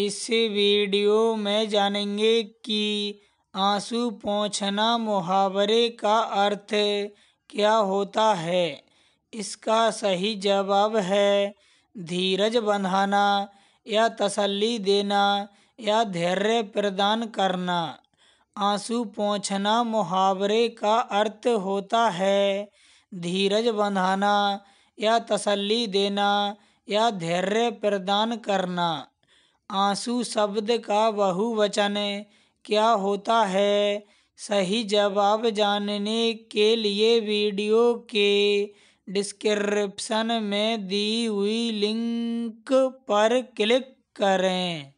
इस वीडियो में जानेंगे कि आंसू पोंछना मुहावरे का अर्थ क्या होता है इसका सही जवाब है धीरज बंधाना या तसल्ली देना या धैर्य प्रदान करना आंसू पोंछना मुहावरे का अर्थ होता है धीरज बंधाना या तसल्ली देना या धैर्य प्रदान करना आंसू शब्द का बहुवचन क्या होता है सही जवाब जानने के लिए वीडियो के डिस्क्रिप्शन में दी हुई लिंक पर क्लिक करें